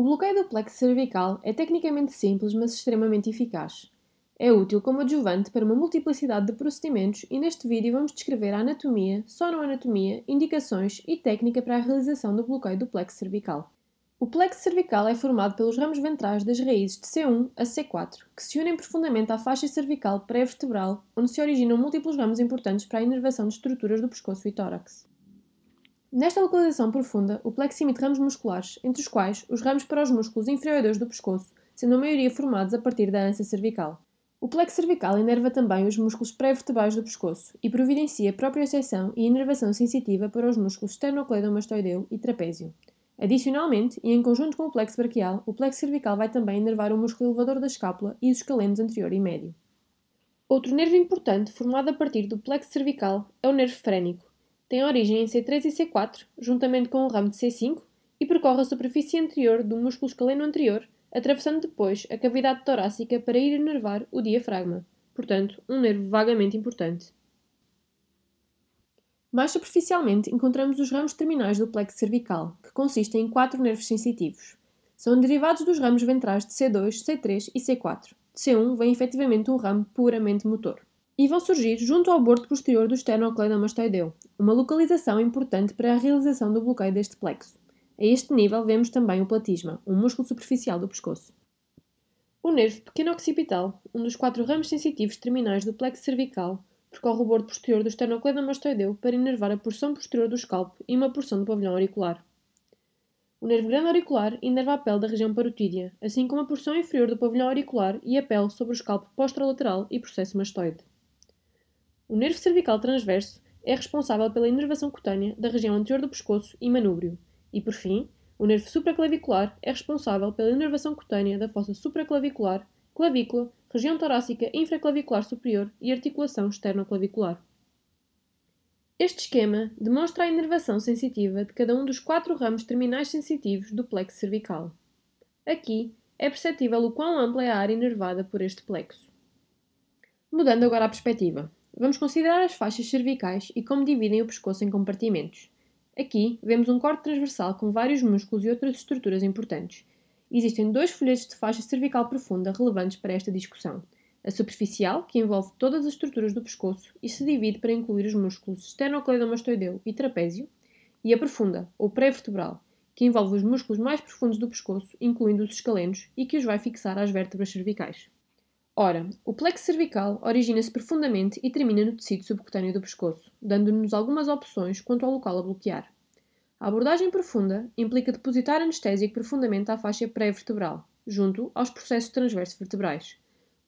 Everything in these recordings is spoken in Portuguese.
O bloqueio do plexo cervical é tecnicamente simples, mas extremamente eficaz. É útil como adjuvante para uma multiplicidade de procedimentos e neste vídeo vamos descrever a anatomia, sonoanatomia, indicações e técnica para a realização do bloqueio do plexo cervical. O plexo cervical é formado pelos ramos ventrais das raízes de C1 a C4, que se unem profundamente à faixa cervical pré-vertebral, onde se originam múltiplos ramos importantes para a inervação de estruturas do pescoço e tórax. Nesta localização profunda, o plexo emite ramos musculares, entre os quais os ramos para os músculos inferiores do pescoço, sendo a maioria formados a partir da ânsia cervical. O plexo cervical enerva também os músculos pré-vertebrais do pescoço e providencia própria proprioceção e inervação sensitiva para os músculos esternocleidomastoideu e trapézio. Adicionalmente, e em conjunto com o plexo braquial, o plexo cervical vai também enervar o músculo elevador da escápula e os escalenos anterior e médio. Outro nervo importante formado a partir do plexo cervical é o nervo frênico, tem origem em C3 e C4, juntamente com o ramo de C5, e percorre a superfície anterior do músculo escaleno anterior, atravessando depois a cavidade torácica para ir enervar o diafragma, portanto, um nervo vagamente importante. Mais superficialmente, encontramos os ramos terminais do plexo cervical, que consistem em quatro nervos sensitivos. São derivados dos ramos ventrais de C2, C3 e C4. De C1 vem efetivamente um ramo puramente motor e vão surgir junto ao bordo posterior do esternocleidomastoideu, uma localização importante para a realização do bloqueio deste plexo. A este nível vemos também o platisma, um músculo superficial do pescoço. O nervo pequeno occipital, um dos quatro ramos sensitivos terminais do plexo cervical, percorre o bordo posterior do esternocleidomastoideu para inervar a porção posterior do escalpo e uma porção do pavilhão auricular. O nervo grande auricular inerva a pele da região parotídea, assim como a porção inferior do pavilhão auricular e a pele sobre o escalpo postrolateral e processo mastoide. O nervo cervical transverso é responsável pela inervação cutânea da região anterior do pescoço e manúbrio. E, por fim, o nervo supraclavicular é responsável pela inervação cutânea da fossa supraclavicular, clavícula, região torácica infraclavicular superior e articulação externoclavicular. Este esquema demonstra a inervação sensitiva de cada um dos quatro ramos terminais sensitivos do plexo cervical. Aqui é perceptível o quão ampla é a área inervada por este plexo. Mudando agora a perspectiva. Vamos considerar as faixas cervicais e como dividem o pescoço em compartimentos. Aqui vemos um corte transversal com vários músculos e outras estruturas importantes. Existem dois folhetos de faixa cervical profunda relevantes para esta discussão. A superficial, que envolve todas as estruturas do pescoço e se divide para incluir os músculos esternocleidomastoideu e trapézio, e a profunda, ou pré-vertebral, que envolve os músculos mais profundos do pescoço, incluindo os escalenos, e que os vai fixar às vértebras cervicais. Ora, o plexo cervical origina-se profundamente e termina no tecido subcutâneo do pescoço, dando-nos algumas opções quanto ao local a bloquear. A abordagem profunda implica depositar anestésico profundamente à faixa pré-vertebral, junto aos processos transversos vertebrais.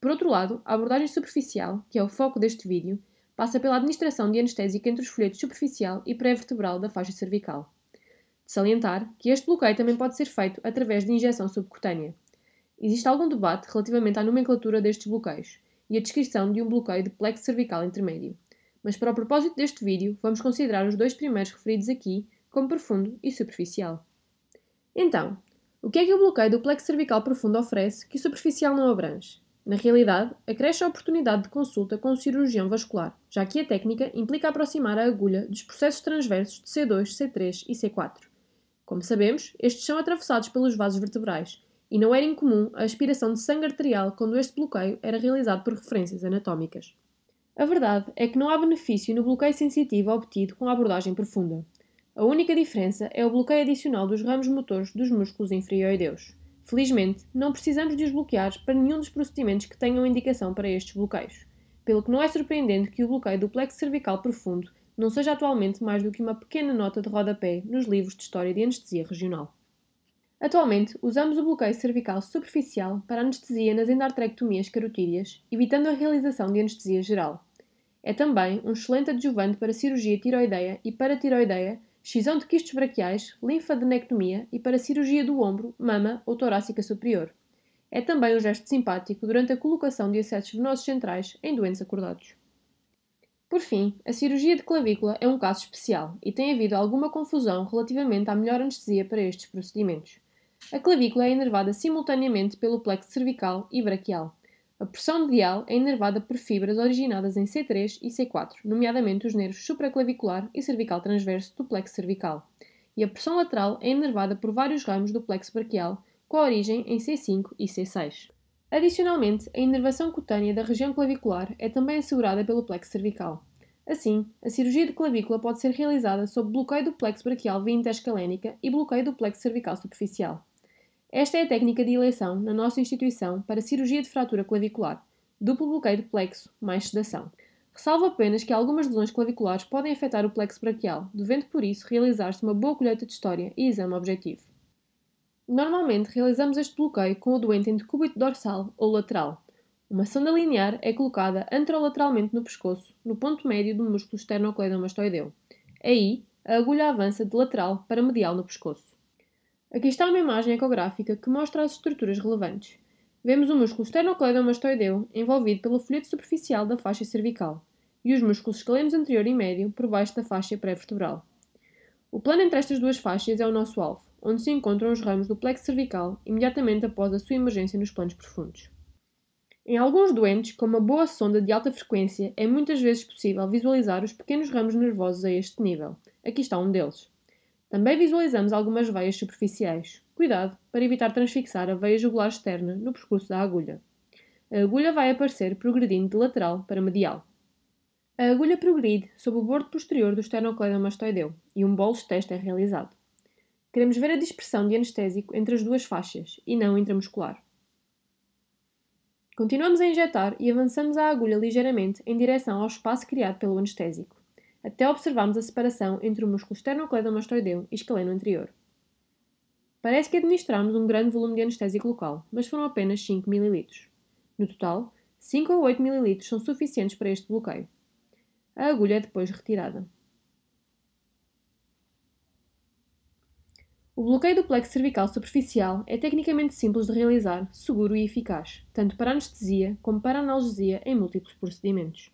Por outro lado, a abordagem superficial, que é o foco deste vídeo, passa pela administração de anestésico entre os folhetos superficial e pré-vertebral da faixa cervical. De salientar que este bloqueio também pode ser feito através de injeção subcutânea, Existe algum debate relativamente à nomenclatura destes bloqueios e a descrição de um bloqueio de plexo cervical intermédio, mas para o propósito deste vídeo vamos considerar os dois primeiros referidos aqui como profundo e superficial. Então, o que é que o bloqueio do plexo cervical profundo oferece que o superficial não abrange? Na realidade, acresce a oportunidade de consulta com o cirurgião vascular, já que a técnica implica aproximar a agulha dos processos transversos de C2, C3 e C4. Como sabemos, estes são atravessados pelos vasos vertebrais e não era incomum a aspiração de sangue arterial quando este bloqueio era realizado por referências anatómicas. A verdade é que não há benefício no bloqueio sensitivo obtido com a abordagem profunda. A única diferença é o bloqueio adicional dos ramos motores dos músculos inferiorideus. Felizmente, não precisamos de os bloquear para nenhum dos procedimentos que tenham indicação para estes bloqueios, pelo que não é surpreendente que o bloqueio do plexo cervical profundo não seja atualmente mais do que uma pequena nota de rodapé nos livros de história de anestesia regional. Atualmente, usamos o bloqueio cervical superficial para anestesia nas endarterectomias carotídeas, evitando a realização de anestesia geral. É também um excelente adjuvante para cirurgia tiroideia e paratiroideia, excisão de quistos braquiais, linfadenectomia e para cirurgia do ombro, mama ou torácica superior. É também um gesto simpático durante a colocação de acessos venosos centrais em doentes acordados. Por fim, a cirurgia de clavícula é um caso especial e tem havido alguma confusão relativamente à melhor anestesia para estes procedimentos. A clavícula é inervada simultaneamente pelo plexo cervical e braquial. A porção medial é inervada por fibras originadas em C3 e C4, nomeadamente os nervos supraclavicular e cervical transverso do plexo cervical. E a porção lateral é inervada por vários ramos do plexo braquial, com origem em C5 e C6. Adicionalmente, a inervação cutânea da região clavicular é também assegurada pelo plexo cervical. Assim, a cirurgia de clavícula pode ser realizada sob bloqueio do plexo braquial via interscalénica e bloqueio do plexo cervical superficial. Esta é a técnica de eleição na nossa instituição para cirurgia de fratura clavicular, duplo bloqueio de plexo mais sedação. Ressalvo apenas que algumas lesões claviculares podem afetar o plexo braquial, devendo por isso realizar-se uma boa colheita de história e exame objetivo. Normalmente realizamos este bloqueio com o doente em decúbito dorsal ou lateral. Uma sonda linear é colocada anterolateralmente no pescoço, no ponto médio do músculo esternocleidomastoideu. Aí, a agulha avança de lateral para medial no pescoço. Aqui está uma imagem ecográfica que mostra as estruturas relevantes. Vemos o músculo esternocleidomastoideu envolvido pelo folheto superficial da faixa cervical e os músculos escalenos anterior e médio por baixo da faixa pré-vertebral. O plano entre estas duas faixas é o nosso alvo, onde se encontram os ramos do plexo cervical imediatamente após a sua emergência nos planos profundos. Em alguns doentes, com uma boa sonda de alta frequência, é muitas vezes possível visualizar os pequenos ramos nervosos a este nível. Aqui está um deles. Também visualizamos algumas veias superficiais. Cuidado para evitar transfixar a veia jugular externa no percurso da agulha. A agulha vai aparecer progredindo de lateral para medial. A agulha progride sob o bordo posterior do esternocleidomastoideu e um bolso teste é realizado. Queremos ver a dispersão de anestésico entre as duas faixas e não intramuscular. Continuamos a injetar e avançamos a agulha ligeiramente em direção ao espaço criado pelo anestésico até observarmos a separação entre o músculo esternocleidomastoideu e escaleno anterior. Parece que administramos um grande volume de anestésico local, mas foram apenas 5 ml. No total, 5 ou 8 ml são suficientes para este bloqueio. A agulha é depois retirada. O bloqueio do plexo cervical superficial é tecnicamente simples de realizar, seguro e eficaz, tanto para anestesia como para analgesia em múltiplos procedimentos.